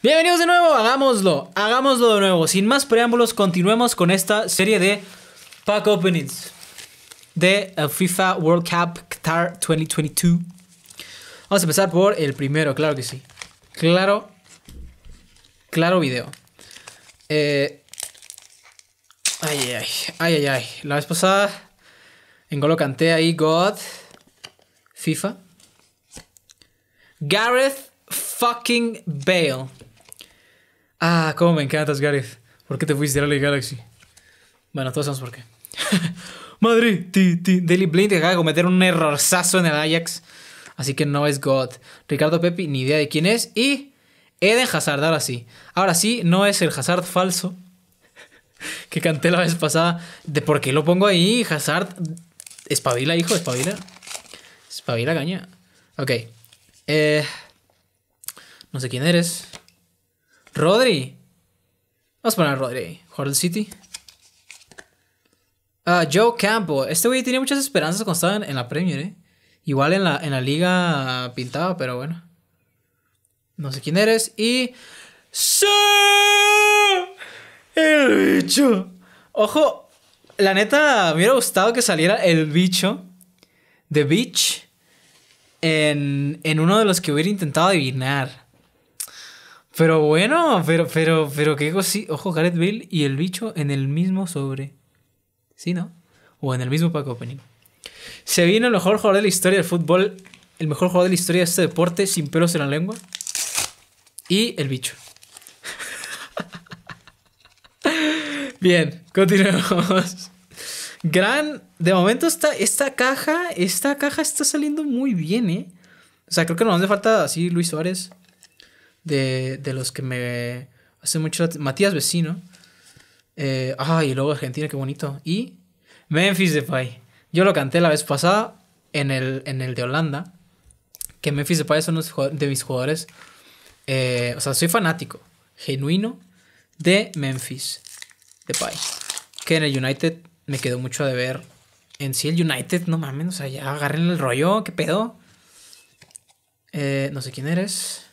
Bienvenidos de nuevo, hagámoslo, hagámoslo de nuevo. Sin más preámbulos, continuemos con esta serie de pack openings de FIFA World Cup Qatar 2022. Vamos a empezar por el primero, claro que sí. Claro, claro video. ay, ay, ay, ay, ay. La vez pasada en Golo canté ahí God FIFA. Gareth fucking Bale. Ah, cómo me encantas, Gareth. ¿Por qué te fuiste a la Galaxy? Bueno, todos sabemos por qué. Madrid, ti, ti. Daily Blind acaba de cometer un errorzazo en el Ajax. Así que no es God. Ricardo Pepi, ni idea de quién es. Y Eden Hazard, ahora sí. Ahora sí, no es el Hazard falso que canté la vez pasada. ¿De por qué lo pongo ahí, Hazard? Espabila, hijo, espabila. Espabila, caña. Ok. Eh, no sé quién eres. Rodri. Vamos a poner Rodri. Jordan City. Ah, Joe Campo. Este güey tenía muchas esperanzas cuando estaba en, la Premier, ¿eh? Igual en la, liga pintaba, pero bueno. No sé quién eres. Y. ¡Sí! El bicho. Ojo, la neta, me hubiera gustado que saliera el bicho. The Beach. En, en uno de los que hubiera intentado adivinar. Pero bueno, pero, pero, pero qué Ojo, Gareth Bale y el bicho en el mismo sobre. ¿Sí, no? O en el mismo pack opening. Se viene el mejor jugador de la historia del fútbol. El mejor jugador de la historia de este deporte, sin pelos en la lengua. Y el bicho. Bien, continuemos. Gran. De momento está, esta caja. Esta caja está saliendo muy bien, eh. O sea, creo que nos hace falta así Luis Suárez de, los que me hace mucho... Matías Vecino. Eh, ah, y luego Argentina, qué bonito. Y Memphis Depay. Yo lo canté la vez pasada en el, en el de Holanda. Que Memphis Depay es uno de mis jugadores. Eh, o sea, soy fanático, genuino, de Memphis Depay. Que en el United me quedó mucho de ver. En sí, el United, no mames, o sea, agarren el rollo, qué pedo. Eh, no sé quién eres.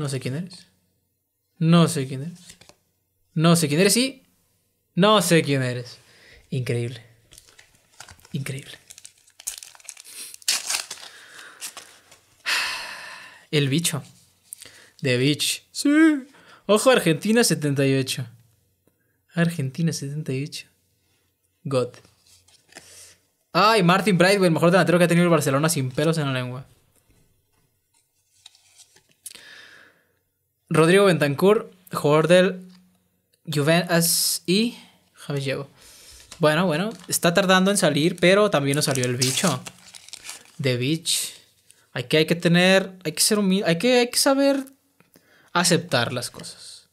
No sé quién eres. No sé quién eres. No sé quién eres y. No sé quién eres. Increíble. Increíble. El bicho. The Beach. Sí. Ojo, Argentina 78. Argentina 78. God. Ay, Martin el mejor delantero que ha tenido el Barcelona sin pelos en la lengua. Rodrigo Bentancur, jugador del Juventus y Javier. Bueno, bueno, está tardando en salir, pero también nos salió el bicho. The bitch. Hay que, hay que tener, hay que ser humilde, hay que, saber aceptar las cosas.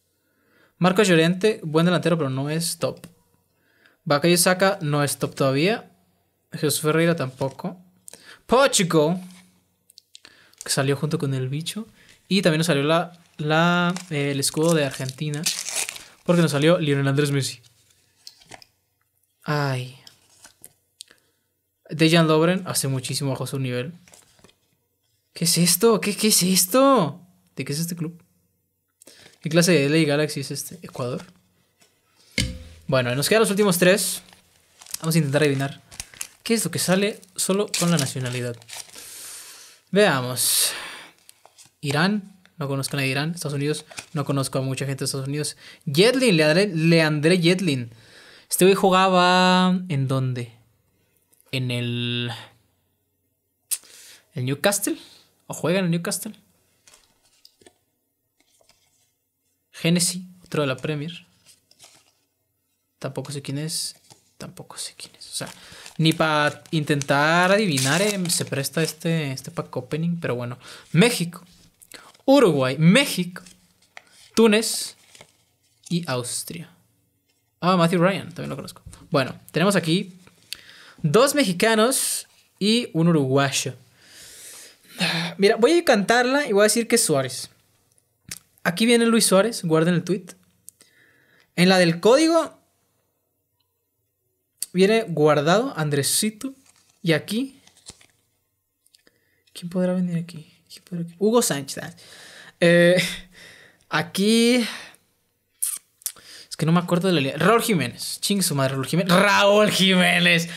Marcos Llorente, buen delantero, pero no es top. y saca no es top todavía. Jesús Ferreira tampoco. Pochico, que salió junto con el bicho. Y también nos salió la la, eh, el escudo de Argentina. Porque nos salió Lionel Andrés Messi. Ay. Dejan Dobren hace muchísimo bajo su nivel. ¿Qué es esto? ¿Qué, ¿Qué es esto? ¿De qué es este club? ¿Qué clase de LA Galaxy es este? ¿Ecuador? Bueno, nos quedan los últimos tres. Vamos a intentar adivinar. ¿Qué es lo que sale solo con la nacionalidad? Veamos. Irán, no conozco a nadie Irán, Estados Unidos, no conozco a mucha gente de Estados Unidos. Jetlin, Leandre, andré Jetlin. Este güey jugaba. ¿En dónde? En el. ¿El Newcastle? ¿O juega en el Newcastle? Genesis, otro de la Premier. Tampoco sé quién es. Tampoco sé quién es. O sea, ni para intentar adivinar em, se presta este, este pack opening, pero bueno. México. Uruguay, México, Túnez y Austria. Ah, Matthew Ryan, también lo conozco. Bueno, tenemos aquí dos mexicanos y un uruguayo. Mira, voy a cantarla y voy a decir que es Suárez. Aquí viene Luis Suárez, guarden el tweet. En la del código viene guardado Andresito. Y aquí, ¿quién podrá venir aquí? Hugo Sánchez. Ah. Eh, aquí. Es que no me acuerdo de la línea, Raúl Jiménez. Ching su madre, Raúl Jiménez.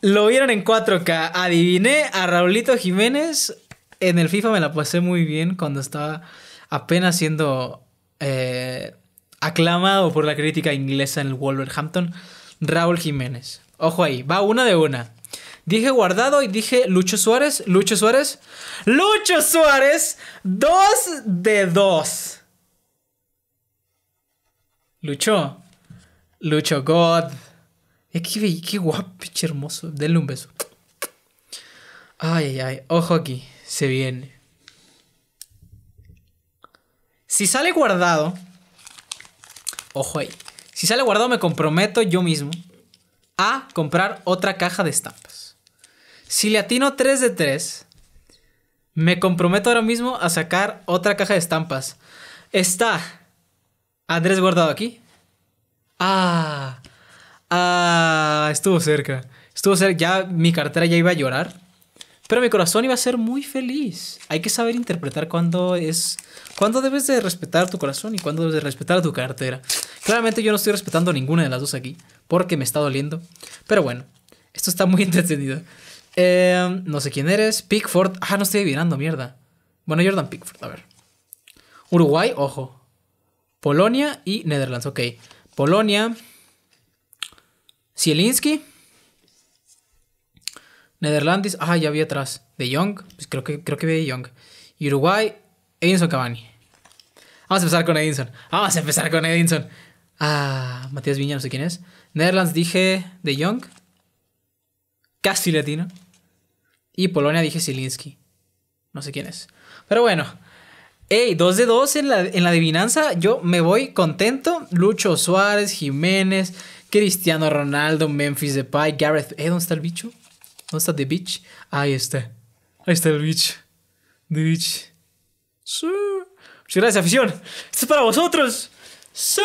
Lo vieron en 4K. Adiviné a Raulito Jiménez. En el FIFA me la pasé muy bien cuando estaba apenas siendo eh, aclamado por la crítica inglesa en el Wolverhampton. Raúl Jiménez. Ojo ahí, va una de una. Dije guardado y dije Lucho Suárez, Lucho Suárez. Lucho Suárez, Dos de dos. Lucho. Lucho God. Eh, qué, guapo, hermoso. Denle un beso. Ay, ay, ay. Ojo aquí. Se viene. Si sale guardado. Ojo ahí. Si sale guardado, me comprometo yo mismo a comprar otra caja de esta. Si le atino 3 de 3, me comprometo ahora mismo a sacar otra caja de estampas. Está Andrés Guardado aquí. Ah, ah, estuvo cerca. Estuvo cerca, ya mi cartera ya iba a llorar. Pero mi corazón iba a ser muy feliz. Hay que saber interpretar cuándo es. cuándo debes de respetar tu corazón y cuándo debes de respetar tu cartera. Claramente yo no estoy respetando ninguna de las dos aquí, porque me está doliendo. Pero bueno, esto está muy entretenido. Em, no sé quién eres. Pickford. Ah, no estoy adivinando, mierda. Bueno, Jordan Pickford, a ver. Uruguay, ojo. Polonia y Netherlands, ok. Polonia. Zielinski. Netherlands. Ah, ya vi atrás. De Young. Pues creo que, creo que vi de Young. Uruguay. Edinson Cavani. Vamos a empezar con Edinson. Vamos a empezar con Edinson. Ah, Matías Viña, no sé quién es. Netherlands dije de Young. Casi latino. Y Polonia dije Zielinski. No sé quién es. Pero bueno. Ey, 2 de 2 en la, en la adivinanza. Yo me voy contento. Lucho Suárez, Jiménez, Cristiano Ronaldo, Memphis Depay, Gareth. eh ¿dónde está el bicho? ¿Dónde está The Beach? Ahí está. Ahí está el bicho. The Beach. Sí. Muchas gracias, afición. Esto es para vosotros. Sí.